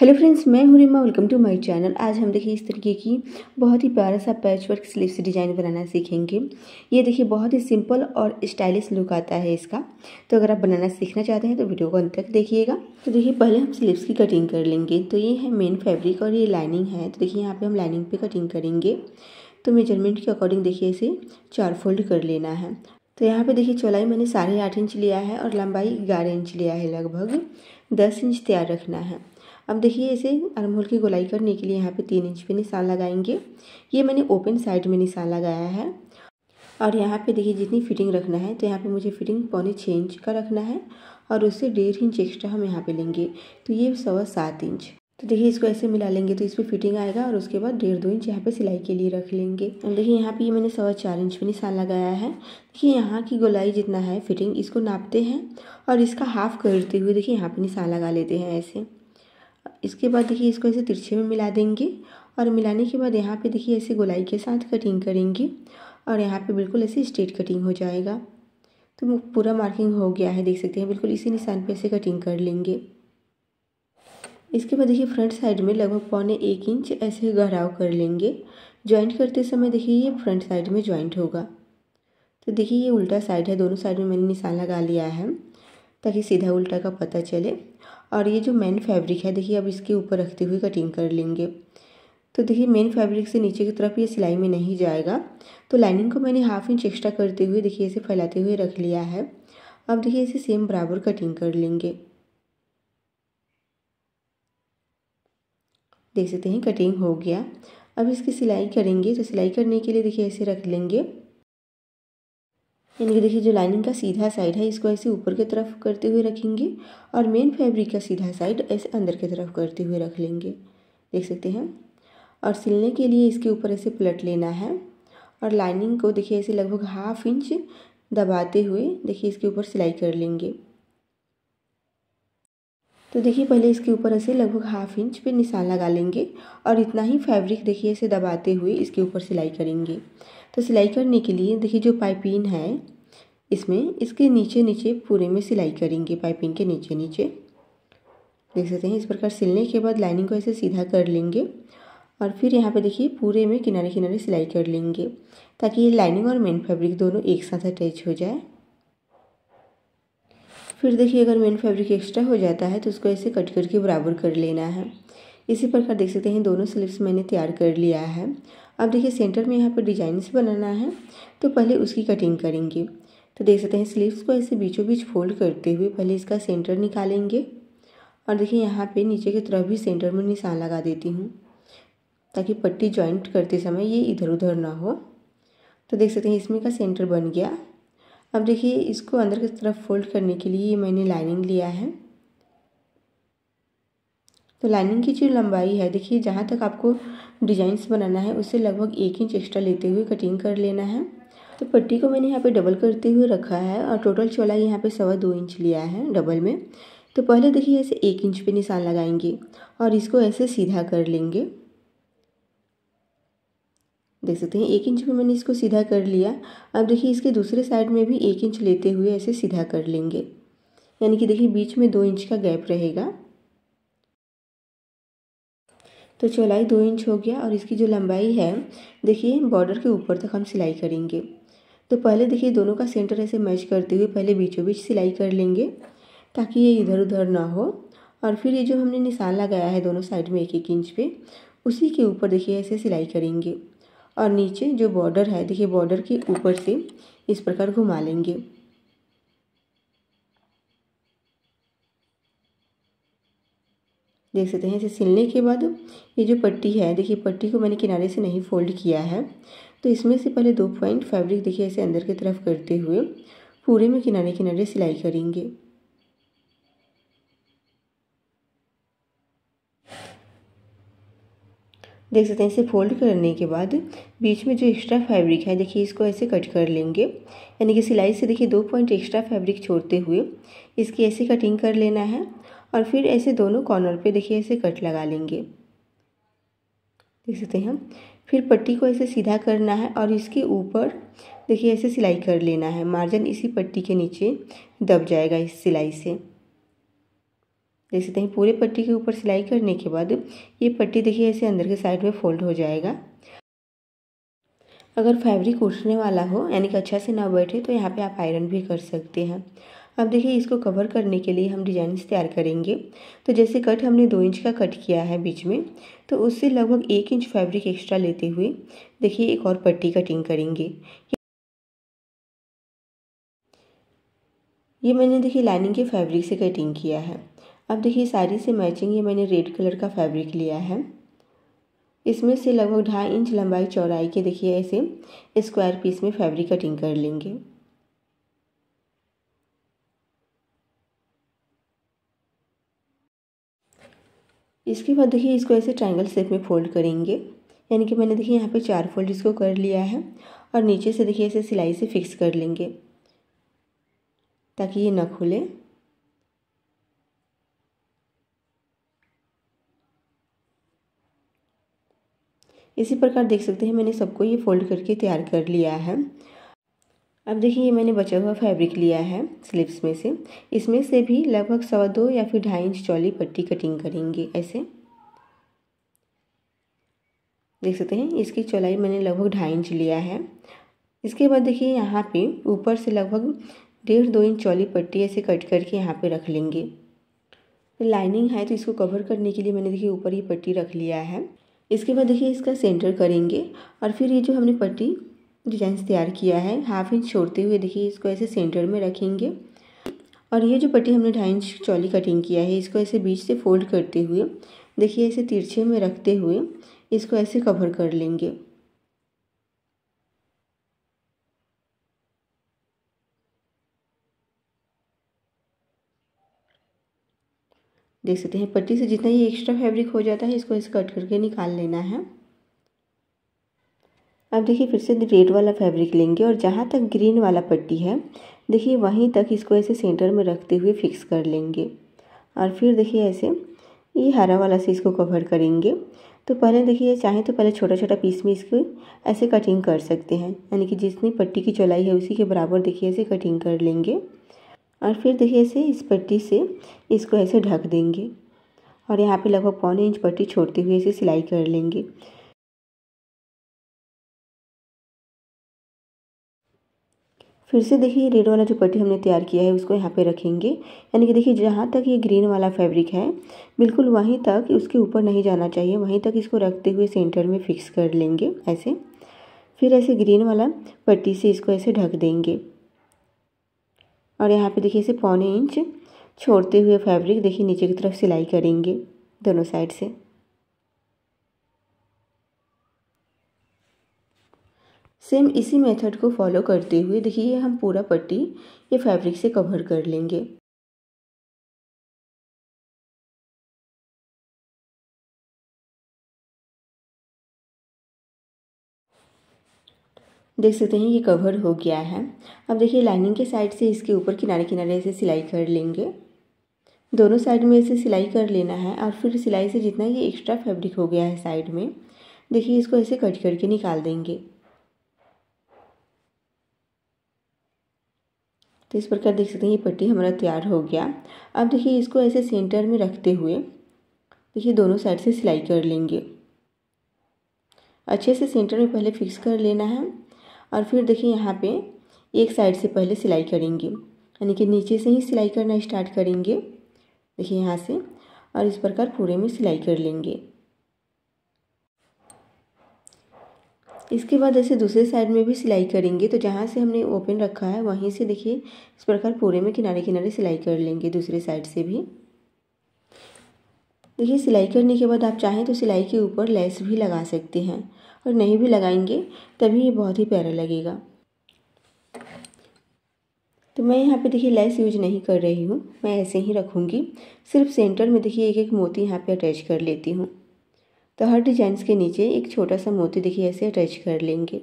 hello friends मैं हूं Rima welcome to my channel आज हम देखिए इस तरीके की बहुत ही प्यारा सा पैच वर्क से डिज़ाइन बनाना सीखेंगे ये देखिए बहुत ही सिंपल और स्टाइलिश लुक आता है इसका तो अगर आप बनाना सीखना चाहते हैं तो वीडियो को अंत तक देखिएगा तो देखिए पहले हम स्लीव्स की कटिंग कर लेंगे तो ये है मेन फैब्रिक और ये लाइनिंग है तो देखिए यहाँ पर हम लाइनिंग पर कटिंग करेंगे तो मेजरमेंट के अकॉर्डिंग देखिए इसे चार फोल्ड कर लेना है तो यहाँ पे देखिए चौलाई मैंने साढ़े आठ इंच लिया है और लंबाई ग्यारह इंच लिया है लगभग दस इंच तैयार रखना है अब देखिए इसे अरमोल की गोलाई करने के लिए यहाँ पे तीन इंच पे निशान लगाएंगे ये मैंने ओपन साइड में निशान लगाया है और यहाँ पे देखिए जितनी फिटिंग रखना है तो यहाँ पे मुझे फिटिंग पौने छः इंच का रखना है और उससे डेढ़ इंच एक्स्ट्रा हम यहाँ पे लेंगे तो ये सवा सात इंच तो देखिए इसको ऐसे मिला लेंगे तो इस पर फिटिंग आएगा और उसके बाद डेढ़ दो इंच यहाँ पे सिलाई के लिए रख लेंगे और देखिए यहाँ पे ये मैंने सवा चार इंच में निशान लगाया है देखिए यहाँ की गोलाई जितना है फिटिंग इसको नापते हैं और इसका हाफ करते हुए देखिए यहाँ पे निशान लगा लेते हैं ऐसे इसके बाद देखिए इसको ऐसे तिरछे में मिला देंगे और मिलाने के बाद यहाँ पे देखिए ऐसे गोलाई के साथ कटिंग करेंगे और यहाँ पे बिल्कुल ऐसे स्ट्रेट कटिंग हो जाएगा तो पूरा मार्किंग हो गया है देख सकते हैं बिल्कुल इसी निशान पे ऐसे कटिंग कर लेंगे इसके बाद देखिए फ्रंट साइड में लगभग पौने एक इंच ऐसे गहराव कर लेंगे ज्वाइंट करते समय देखिए ये फ्रंट साइड में ज्वाइंट होगा तो देखिए ये उल्टा साइड है दोनों साइड में मैंने निशान लगा लिया है ताकि सीधा उल्टा का पता चले और ये जो मेन फैब्रिक है देखिए अब इसके ऊपर रखते हुए कटिंग कर लेंगे तो देखिए मेन फैब्रिक से नीचे की तरफ ये सिलाई में नहीं जाएगा तो लाइनिंग को मैंने हाफ इंच एक्स्ट्रा करते हुए देखिए इसे फैलाते हुए रख लिया है अब देखिए इसे सेम बराबर कटिंग कर लेंगे देख सकते हैं कटिंग हो गया अब इसकी सिलाई करेंगे तो सिलाई करने के लिए देखिए ऐसे रख लेंगे यानी कि देखिए जो लाइनिंग का सीधा साइड है इसको ऐसे ऊपर की तरफ करते हुए रखेंगे और मेन फैब्रिक का सीधा साइड ऐसे अंदर की तरफ करते हुए रख लेंगे देख सकते हैं और सिलने के लिए इसके ऊपर ऐसे पलट लेना है और लाइनिंग को देखिए ऐसे लगभग हाफ इंच दबाते हुए देखिए इसके ऊपर सिलाई कर लेंगे तो देखिए पहले इसके ऊपर ऐसे लगभग हाफ इंच पे निशान लगा लेंगे और इतना ही फैब्रिक देखिए ऐसे दबाते हुए इसके ऊपर सिलाई करेंगे तो सिलाई करने के लिए देखिए जो पाइपिंग है इसमें इसके नीचे नीचे पूरे में सिलाई करेंगे पाइपिंग के नीचे नीचे देख सकते हैं इस प्रकार सिलने के बाद लाइनिंग को ऐसे सीधा कर लेंगे और फिर यहाँ पे देखिए पूरे में किनारे किनारे सिलाई कर लेंगे ताकि ये लाइनिंग और मेन फैब्रिक दोनों एक साथ अटैच हो जाए फिर देखिए अगर मेन फैब्रिक एक्स्ट्रा हो जाता है तो उसको ऐसे कट करके बराबर कर लेना है इसी प्रकार देख सकते हैं दोनों स्लीव्स मैंने तैयार कर लिया है अब देखिए सेंटर में यहाँ पर डिजाइन से बनाना है तो पहले उसकी कटिंग करेंगे तो देख सकते हैं स्लीव्स को ऐसे बीचों बीच फोल्ड करते हुए पहले इसका सेंटर निकालेंगे और देखिए यहाँ पे नीचे की तरफ भी सेंटर में निशान लगा देती हूँ ताकि पट्टी जॉइंट करते समय ये इधर उधर ना हो तो देख सकते हैं इसमें का सेंटर बन गया अब देखिए इसको अंदर की तरफ फोल्ड करने के लिए मैंने लाइनिंग लिया है तो लाइनिंग की जो लंबाई है देखिए जहाँ तक आपको डिजाइंस बनाना है उसे लगभग एक इंच एक्स्ट्रा लेते हुए कटिंग कर लेना है तो पट्टी को मैंने यहाँ पे डबल करते हुए रखा है और टोटल चौलाई यहाँ पे सवा दो इंच लिया है डबल में तो पहले देखिए ऐसे एक इंच पे निशान लगाएंगे और इसको ऐसे सीधा कर लेंगे देख सकते हैं एक इंच में मैंने इसको सीधा कर लिया अब देखिए इसके दूसरे साइड में भी एक इंच लेते हुए ऐसे सीधा कर लेंगे यानी कि देखिए बीच में दो इंच का गैप रहेगा तो चौलाई दो इंच हो गया और इसकी जो लंबाई है देखिए बॉर्डर के ऊपर तक हम सिलाई करेंगे तो पहले देखिए दोनों का सेंटर ऐसे मैच करते हुए पहले बीचों बीच सिलाई कर लेंगे ताकि ये इधर उधर ना हो और फिर ये जो हमने निशान लगाया है दोनों साइड में एक एक इंच पे उसी के ऊपर देखिए ऐसे सिलाई करेंगे और नीचे जो बॉर्डर है देखिए बॉर्डर के ऊपर से इस प्रकार घुमा लेंगे देख सकते हैं इसे सिलने के बाद ये जो पट्टी है देखिए पट्टी को मैंने किनारे से नहीं फोल्ड किया है तो इसमें से पहले दो पॉइंट फैब्रिक देखिए ऐसे अंदर की तरफ करते हुए पूरे में किनारे किनारे सिलाई करेंगे देख सकते हैं इसे फोल्ड करने के बाद बीच में जो एक्स्ट्रा फैब्रिक है देखिए इसको ऐसे कट कर लेंगे यानी कि सिलाई से देखिए दो पॉइंट एक्स्ट्रा फैब्रिक छोड़ते हुए इसकी ऐसे कटिंग कर लेना है और फिर ऐसे दोनों कॉर्नर पे देखिए ऐसे कट लगा लेंगे देख सकते हैं हम फिर पट्टी को ऐसे सीधा करना है और इसके ऊपर देखिए ऐसे सिलाई कर लेना है मार्जिन इसी पट्टी के नीचे दब जाएगा इस सिलाई से जैसे कहीं पूरे पट्टी के ऊपर सिलाई करने के बाद ये पट्टी देखिए ऐसे अंदर के साइड में फोल्ड हो जाएगा अगर फैब्रिक उठने वाला हो यानी कि अच्छा से ना बैठे तो यहाँ पे आप आयरन भी कर सकते हैं अब देखिए इसको कवर करने के लिए हम डिजाइन तैयार करेंगे तो जैसे कट हमने दो इंच का कट किया है बीच में तो उससे लगभग एक इंच फैब्रिक एक्स्ट्रा लेते हुए देखिए एक और पट्टी कटिंग करेंगे ये मैंने देखिए लाइनिंग के फैब्रिक से कटिंग किया है अब देखिए साड़ी से मैचिंग ये मैंने रेड कलर का फैब्रिक लिया है इसमें से लगभग ढाई इंच लंबाई चौड़ाई के देखिए ऐसे स्क्वायर पीस में फैब्रिक कटिंग कर लेंगे इसके बाद देखिए इसको ऐसे ट्रायंगल शेप में फोल्ड करेंगे यानी कि मैंने देखिए यहाँ पे चार फोल्ड इसको कर लिया है और नीचे से देखिए ऐसे सिलाई से फिक्स कर लेंगे ताकि ये ना खुले इसी प्रकार देख सकते हैं मैंने सबको ये फोल्ड करके तैयार कर लिया है अब देखिए ये मैंने बचा हुआ फैब्रिक लिया है स्लिप्स में से इसमें से भी लगभग सवा दो या फिर ढाई इंच चौली पट्टी कटिंग करेंगे ऐसे देख सकते हैं इसकी चौलाई मैंने लगभग ढाई इंच लिया है इसके बाद देखिए यहाँ पे ऊपर से लगभग डेढ़ दो इंच चौली पट्टी ऐसे कट करके यहाँ पे रख लेंगे लाइनिंग है तो इसको कवर करने के लिए मैंने देखिए ऊपर ये पट्टी रख लिया है इसके बाद देखिए इसका सेंटर करेंगे और फिर ये जो हमने पट्टी डिजाइंस तैयार किया है हाफ इंच छोड़ते हुए देखिए इसको ऐसे सेंटर में रखेंगे और ये जो पट्टी हमने ढाई इंच चौली कटिंग किया है इसको ऐसे बीच से फोल्ड करते हुए देखिए ऐसे तिरछे में रखते हुए इसको ऐसे कवर कर लेंगे देख सकते हैं पट्टी से जितना ही एक्स्ट्रा फैब्रिक हो जाता है इसको इसे कट करके निकाल लेना है अब देखिए फिर से रेड वाला फैब्रिक लेंगे और जहाँ तक ग्रीन वाला पट्टी है देखिए वहीं तक इसको ऐसे सेंटर में रखते हुए फिक्स कर लेंगे और फिर देखिए ऐसे ये हरा वाला से इसको कवर करेंगे तो पहले देखिए चाहे तो पहले छोटा छोटा पीस में इसको ऐसे कटिंग कर सकते हैं यानी कि जितनी पट्टी की चौलाई है उसी के बराबर देखिए ऐसे कटिंग कर लेंगे और फिर देखिए ऐसे इस पट्टी से इसको ऐसे ढक देंगे और यहाँ पे लगभग पौने इंच पट्टी छोड़ते हुए इसे सिलाई कर लेंगे फिर से देखिए रेड वाला जो पट्टी हमने तैयार किया है उसको यहाँ पे रखेंगे यानी कि देखिए जहाँ तक ये ग्रीन वाला फैब्रिक है बिल्कुल वहीं तक उसके ऊपर नहीं जाना चाहिए वहीं तक इसको रखते हुए सेंटर में फिक्स कर लेंगे ऐसे फिर ऐसे ग्रीन वाला पट्टी से इसको ऐसे ढक देंगे और यहाँ पे देखिए इसे पौने इंच छोड़ते हुए फैब्रिक देखिए नीचे की तरफ सिलाई करेंगे दोनों साइड से सेम इसी मेथड को फॉलो करते हुए देखिए हम पूरा पट्टी ये फैब्रिक से कवर कर लेंगे देख सकते हैं ये कवर हो गया है अब देखिए लाइनिंग के साइड से इसके ऊपर किनारे किनारे ऐसे सिलाई कर लेंगे दोनों साइड में ऐसे सिलाई कर लेना है और फिर सिलाई से जितना ये एक्स्ट्रा फैब्रिक हो गया है साइड में देखिए इसको ऐसे कट करके निकाल देंगे तो इस प्रकार देख सकते हैं ये पट्टी हमारा तैयार हो गया अब देखिए इसको ऐसे सेंटर में रखते हुए देखिए दोनों साइड से सिलाई कर लेंगे अच्छे से सेंटर में पहले फिक्स कर लेना है और फिर देखिए यहाँ पे एक साइड से पहले सिलाई करेंगे यानी कि नीचे से ही सिलाई करना स्टार्ट करेंगे देखिए यहाँ से और इस प्रकार पूरे में सिलाई कर लेंगे इसके बाद ऐसे दूसरे साइड में भी सिलाई करेंगे तो जहाँ से हमने ओपन रखा है वहीं से देखिए इस प्रकार पूरे में किनारे किनारे सिलाई कर लेंगे दूसरे साइड से भी देखिए सिलाई करने के बाद आप चाहें तो सिलाई के ऊपर लेस भी लगा सकते हैं और नहीं भी लगाएंगे तभी ये बहुत ही प्यारा लगेगा तो मैं यहाँ पे देखिए लेस यूज नहीं कर रही हूँ मैं ऐसे ही रखूँगी सिर्फ सेंटर में देखिए एक एक मोती यहाँ पे अटैच कर लेती हूँ तो हर डिज़ाइन के नीचे एक छोटा सा मोती देखिए ऐसे अटैच कर लेंगे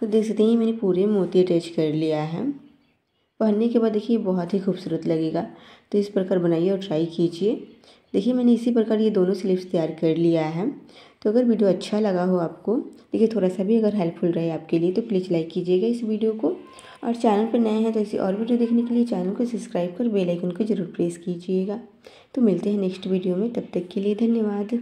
तो देख सकते हैं मैंने पूरे मोती अटैच कर लिया है पहनने के बाद देखिए बहुत ही खूबसूरत लगेगा तो इस प्रकार बनाइए और ट्राई कीजिए देखिए मैंने इसी प्रकार ये दोनों स्लीव्स तैयार कर लिया है तो अगर वीडियो अच्छा लगा हो आपको देखिए थोड़ा सा भी अगर हेल्पफुल रहे आपके लिए तो प्लीज़ लाइक कीजिएगा इस वीडियो को और चैनल पर नए हैं तो ऐसी और वीडियो देखने के लिए चैनल को सब्सक्राइब कर बेल आइकन को जरूर प्रेस कीजिएगा तो मिलते हैं नेक्स्ट वीडियो में तब तक के लिए धन्यवाद